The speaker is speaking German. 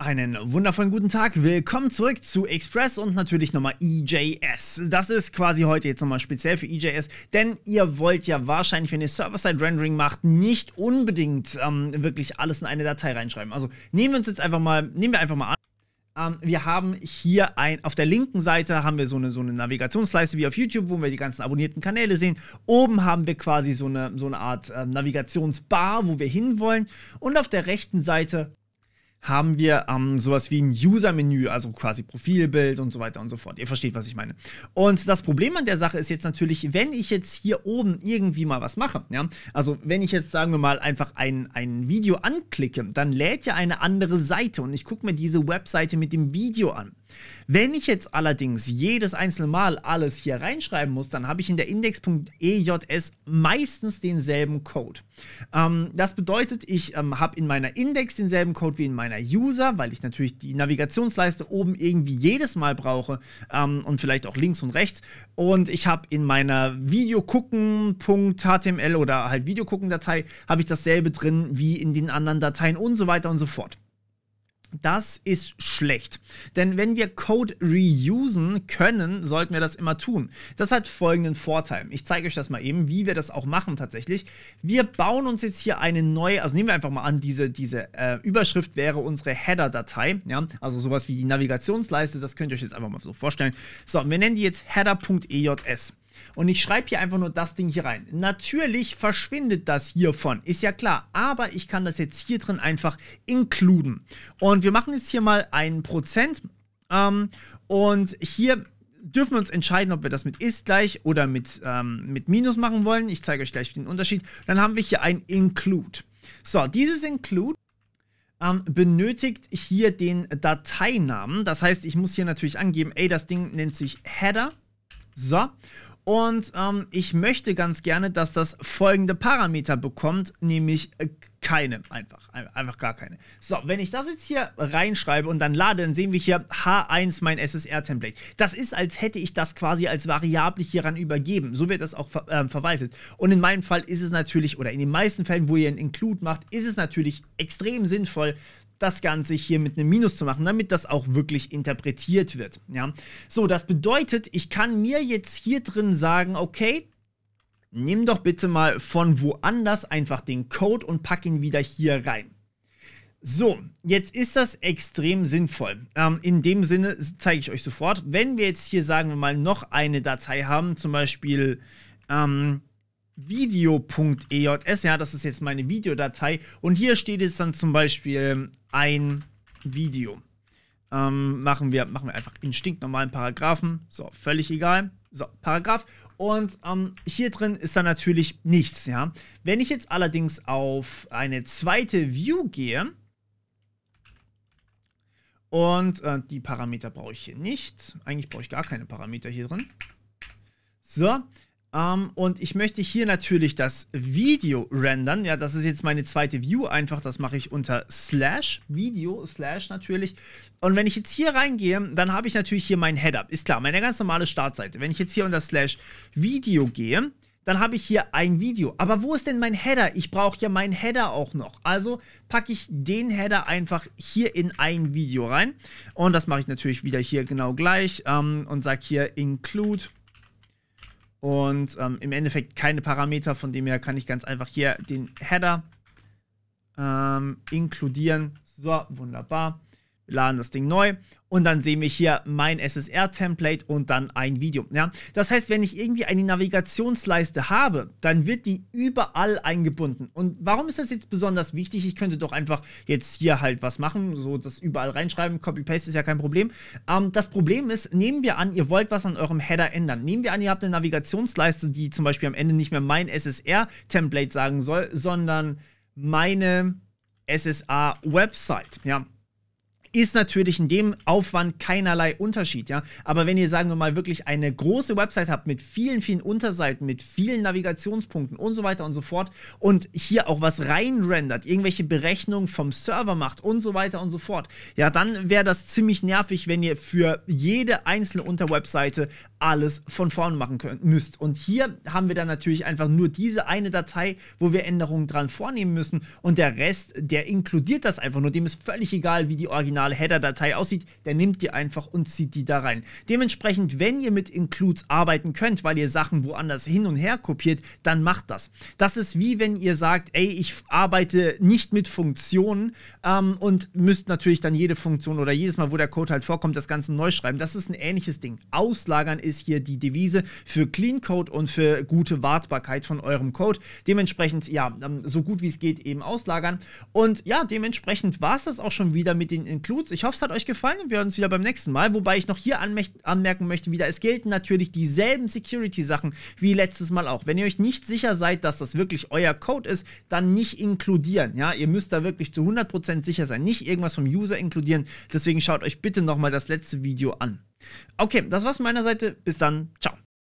Einen wundervollen guten Tag, willkommen zurück zu Express und natürlich nochmal EJS. Das ist quasi heute jetzt nochmal speziell für EJS, denn ihr wollt ja wahrscheinlich, wenn ihr Server-Side-Rendering macht, nicht unbedingt ähm, wirklich alles in eine Datei reinschreiben. Also nehmen wir uns jetzt einfach mal, nehmen wir einfach mal an ähm, wir haben hier ein, auf der linken Seite haben wir so eine, so eine Navigationsleiste wie auf YouTube, wo wir die ganzen abonnierten Kanäle sehen. Oben haben wir quasi so eine, so eine Art äh, Navigationsbar, wo wir hinwollen. Und auf der rechten Seite haben wir ähm, sowas wie ein User-Menü, also quasi Profilbild und so weiter und so fort. Ihr versteht, was ich meine. Und das Problem an der Sache ist jetzt natürlich, wenn ich jetzt hier oben irgendwie mal was mache, ja, also wenn ich jetzt, sagen wir mal, einfach ein, ein Video anklicke, dann lädt ja eine andere Seite und ich gucke mir diese Webseite mit dem Video an. Wenn ich jetzt allerdings jedes einzelne Mal alles hier reinschreiben muss, dann habe ich in der index.ejs meistens denselben Code. Ähm, das bedeutet, ich ähm, habe in meiner Index denselben Code wie in meiner User, weil ich natürlich die Navigationsleiste oben irgendwie jedes Mal brauche ähm, und vielleicht auch links und rechts. Und ich habe in meiner videogucken.html oder halt videogucken-Datei habe ich dasselbe drin wie in den anderen Dateien und so weiter und so fort. Das ist schlecht. Denn wenn wir Code reusen können, sollten wir das immer tun. Das hat folgenden Vorteil. Ich zeige euch das mal eben, wie wir das auch machen tatsächlich. Wir bauen uns jetzt hier eine neue, also nehmen wir einfach mal an, diese, diese äh, Überschrift wäre unsere Header-Datei. Ja? Also sowas wie die Navigationsleiste, das könnt ihr euch jetzt einfach mal so vorstellen. So, wir nennen die jetzt header.ejs. Und ich schreibe hier einfach nur das Ding hier rein. Natürlich verschwindet das hiervon, ist ja klar. Aber ich kann das jetzt hier drin einfach inkluden. Und wir machen jetzt hier mal einen Prozent. Ähm, und hier dürfen wir uns entscheiden, ob wir das mit ist gleich oder mit, ähm, mit minus machen wollen. Ich zeige euch gleich den Unterschied. Dann haben wir hier ein include. So, dieses include ähm, benötigt hier den Dateinamen. Das heißt, ich muss hier natürlich angeben, ey, das Ding nennt sich Header. So, und ähm, ich möchte ganz gerne, dass das folgende Parameter bekommt, nämlich äh, keine, einfach, einfach gar keine. So, wenn ich das jetzt hier reinschreibe und dann lade, dann sehen wir hier H1 mein SSR-Template. Das ist, als hätte ich das quasi als Variable hieran übergeben. So wird das auch ver äh, verwaltet. Und in meinem Fall ist es natürlich, oder in den meisten Fällen, wo ihr ein Include macht, ist es natürlich extrem sinnvoll, das Ganze hier mit einem Minus zu machen, damit das auch wirklich interpretiert wird. Ja? So, das bedeutet, ich kann mir jetzt hier drin sagen, okay, nimm doch bitte mal von woanders einfach den Code und pack ihn wieder hier rein. So, jetzt ist das extrem sinnvoll. Ähm, in dem Sinne zeige ich euch sofort, wenn wir jetzt hier, sagen wir mal, noch eine Datei haben, zum Beispiel ähm, video.ejs, ja, das ist jetzt meine Videodatei. Und hier steht es dann zum Beispiel ähm, ein Video. Ähm, machen, wir, machen wir einfach in stinknormalen Paragraphen. So, völlig egal. So, Paragraph. Und ähm, hier drin ist dann natürlich nichts, ja. Wenn ich jetzt allerdings auf eine zweite View gehe, und äh, die Parameter brauche ich hier nicht. Eigentlich brauche ich gar keine Parameter hier drin. So, um, ähm, und ich möchte hier natürlich das Video rendern. Ja, das ist jetzt meine zweite View. Einfach, das mache ich unter Slash, Video, Slash natürlich. Und wenn ich jetzt hier reingehe, dann habe ich natürlich hier mein Head-Up. Ist klar, meine ganz normale Startseite. Wenn ich jetzt hier unter Slash Video gehe, dann habe ich hier ein Video. Aber wo ist denn mein Header? Ich brauche ja meinen Header auch noch. Also packe ich den Header einfach hier in ein Video rein. Und das mache ich natürlich wieder hier genau gleich ähm, und sage hier Include und ähm, im Endeffekt keine Parameter, von dem her kann ich ganz einfach hier den Header ähm, inkludieren. So, wunderbar laden das Ding neu und dann sehen wir hier mein SSR-Template und dann ein Video. Ja? Das heißt, wenn ich irgendwie eine Navigationsleiste habe, dann wird die überall eingebunden. Und warum ist das jetzt besonders wichtig? Ich könnte doch einfach jetzt hier halt was machen, so das überall reinschreiben. Copy-Paste ist ja kein Problem. Ähm, das Problem ist, nehmen wir an, ihr wollt was an eurem Header ändern. Nehmen wir an, ihr habt eine Navigationsleiste, die zum Beispiel am Ende nicht mehr mein SSR-Template sagen soll, sondern meine SSA-Website. Ja, ist natürlich in dem Aufwand keinerlei Unterschied, ja. Aber wenn ihr, sagen wir mal, wirklich eine große Website habt mit vielen, vielen Unterseiten, mit vielen Navigationspunkten und so weiter und so fort und hier auch was reinrendert, irgendwelche Berechnungen vom Server macht und so weiter und so fort, ja, dann wäre das ziemlich nervig, wenn ihr für jede einzelne Unterwebseite alles von vorn machen könnt, müsst. Und hier haben wir dann natürlich einfach nur diese eine Datei, wo wir Änderungen dran vornehmen müssen und der Rest, der inkludiert das einfach nur, dem ist völlig egal, wie die Original originale Header-Datei aussieht, der nimmt die einfach und zieht die da rein. Dementsprechend, wenn ihr mit Includes arbeiten könnt, weil ihr Sachen woanders hin und her kopiert, dann macht das. Das ist wie wenn ihr sagt, ey, ich arbeite nicht mit Funktionen ähm, und müsst natürlich dann jede Funktion oder jedes Mal, wo der Code halt vorkommt, das Ganze neu schreiben. Das ist ein ähnliches Ding. Auslagern ist hier die Devise für Clean Code und für gute Wartbarkeit von eurem Code. Dementsprechend, ja, ähm, so gut wie es geht, eben auslagern. Und ja, dementsprechend war es das auch schon wieder mit den Includes. Klutz. Ich hoffe, es hat euch gefallen und wir hören uns wieder beim nächsten Mal. Wobei ich noch hier anmerken möchte, wieder, es gelten natürlich dieselben Security-Sachen wie letztes Mal auch. Wenn ihr euch nicht sicher seid, dass das wirklich euer Code ist, dann nicht inkludieren. Ja, ihr müsst da wirklich zu 100% sicher sein. Nicht irgendwas vom User inkludieren. Deswegen schaut euch bitte nochmal das letzte Video an. Okay, das war's von meiner Seite. Bis dann. Ciao.